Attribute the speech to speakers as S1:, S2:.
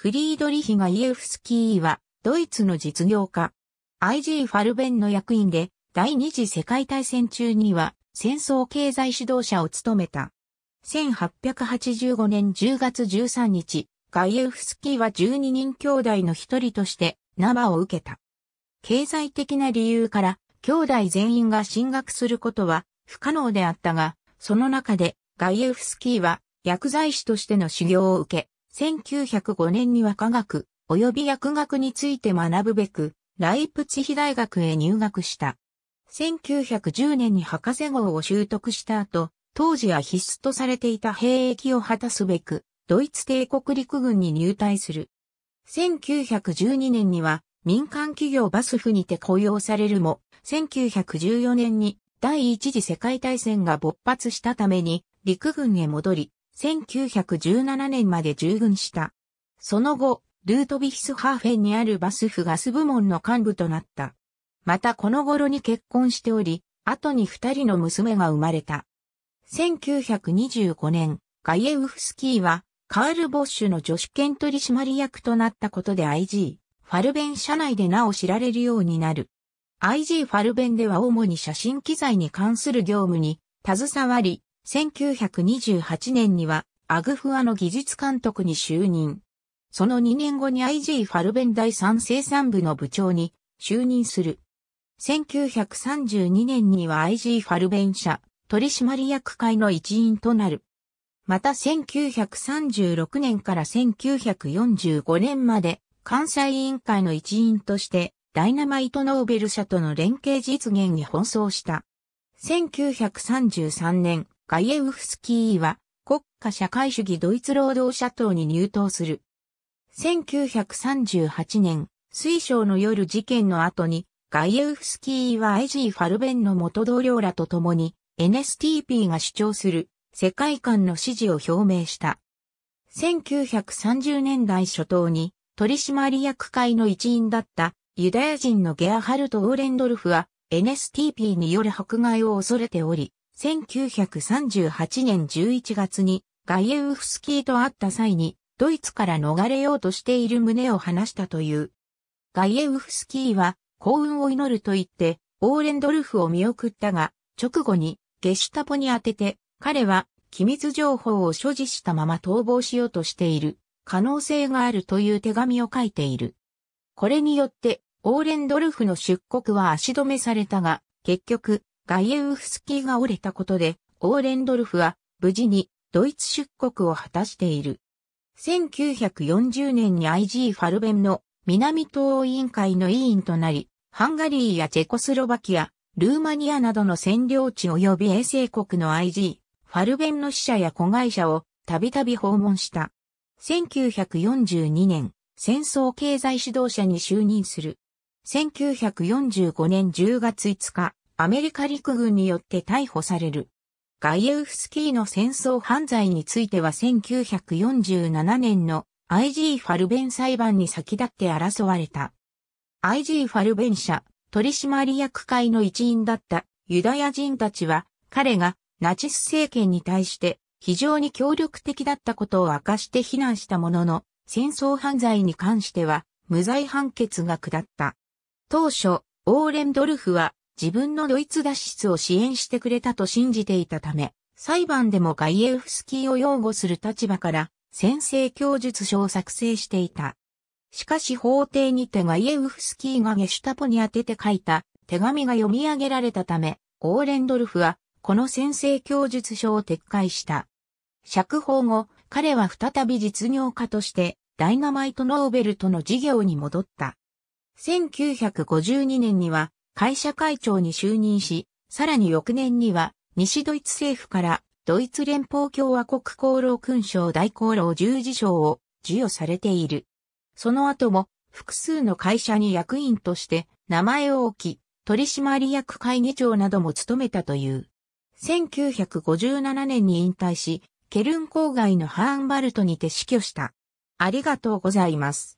S1: フリードリヒがイエフスキーは、ドイツの実業家。IG ファルベンの役員で、第二次世界大戦中には、戦争経済指導者を務めた。1885年10月13日、ガイエフスキーは12人兄弟の一人として、ナバを受けた。経済的な理由から、兄弟全員が進学することは不可能であったが、その中で、ガイエフスキーは薬剤師としての修行を受け、1905年には科学及び薬学について学ぶべく、ライプツヒ大学へ入学した。1910年に博士号を習得した後、当時は必須とされていた兵役を果たすべく、ドイツ帝国陸軍に入隊する。1912年には民間企業バスフにて雇用されるも、1914年に第一次世界大戦が勃発したために陸軍へ戻り、1917年まで従軍した。その後、ルートビヒスハーフェンにあるバスフガス部門の幹部となった。またこの頃に結婚しており、後に二人の娘が生まれた。1925年、ガイエウフスキーは、カール・ボッシュの女子兼取締役となったことで IG、ファルベン社内でなお知られるようになる。IG ファルベンでは主に写真機材に関する業務に携わり、1928年にはアグフアの技術監督に就任。その2年後に IG ファルベン第3生産部の部長に就任する。1932年には IG ファルベン社取締役会の一員となる。また1936年から1945年まで関西委員会の一員としてダイナマイトノーベル社との連携実現に奔走した。1933年、ガイエウフスキーは国家社会主義ドイツ労働者党に入党する。1938年、水晶の夜事件の後に、ガイエウフスキーはエジー・ファルベンの元同僚らと共に NSTP が主張する世界観の支持を表明した。1930年代初頭に取締役会の一員だったユダヤ人のゲアハルト・オーレンドルフは NSTP による迫害を恐れており、1938年11月にガイエウフスキーと会った際に、ドイツから逃れようとしている旨を話したという。ガイエウフスキーは幸運を祈ると言って、オーレンドルフを見送ったが、直後にゲシュタポに当てて、彼は機密情報を所持したまま逃亡しようとしている可能性があるという手紙を書いている。これによって、オーレンドルフの出国は足止めされたが、結局、ガイエウフスキーが折れたことで、オーレンドルフは無事にドイツ出国を果たしている。1940年に IG ファルベンの南東欧委員会の委員となり、ハンガリーやチェコスロバキア、ルーマニアなどの占領地及び衛星国の IG、ファルベンの死者や子会社をたびたび訪問した。1942年、戦争経済指導者に就任する。1945年10月5日、アメリカ陸軍によって逮捕される。ガイエウフスキーの戦争犯罪については1947年の IG ファルベン裁判に先立って争われた。IG ファルベン社取締役会の一員だったユダヤ人たちは彼がナチス政権に対して非常に協力的だったことを明かして非難したものの戦争犯罪に関しては無罪判決が下った。当初、オーレンドルフは自分のドイツ脱出を支援してくれたと信じていたため、裁判でもガイエフスキーを擁護する立場から先制供述書を作成していた。しかし法廷にてガイエウフスキーがゲシュタポに当てて書いた手紙が読み上げられたため、オーレンドルフはこの先制供述書を撤回した。釈放後、彼は再び実業家としてダイナマイトノーベルとの事業に戻った。1952年には会社会長に就任し、さらに翌年には西ドイツ政府からドイツ連邦共和国功労勲章大功労十字章を授与されている。その後も複数の会社に役員として名前を置き、取締役会議長なども務めたという。1957年に引退し、ケルン郊外のハーンバルトにて死去した。ありがとうございます。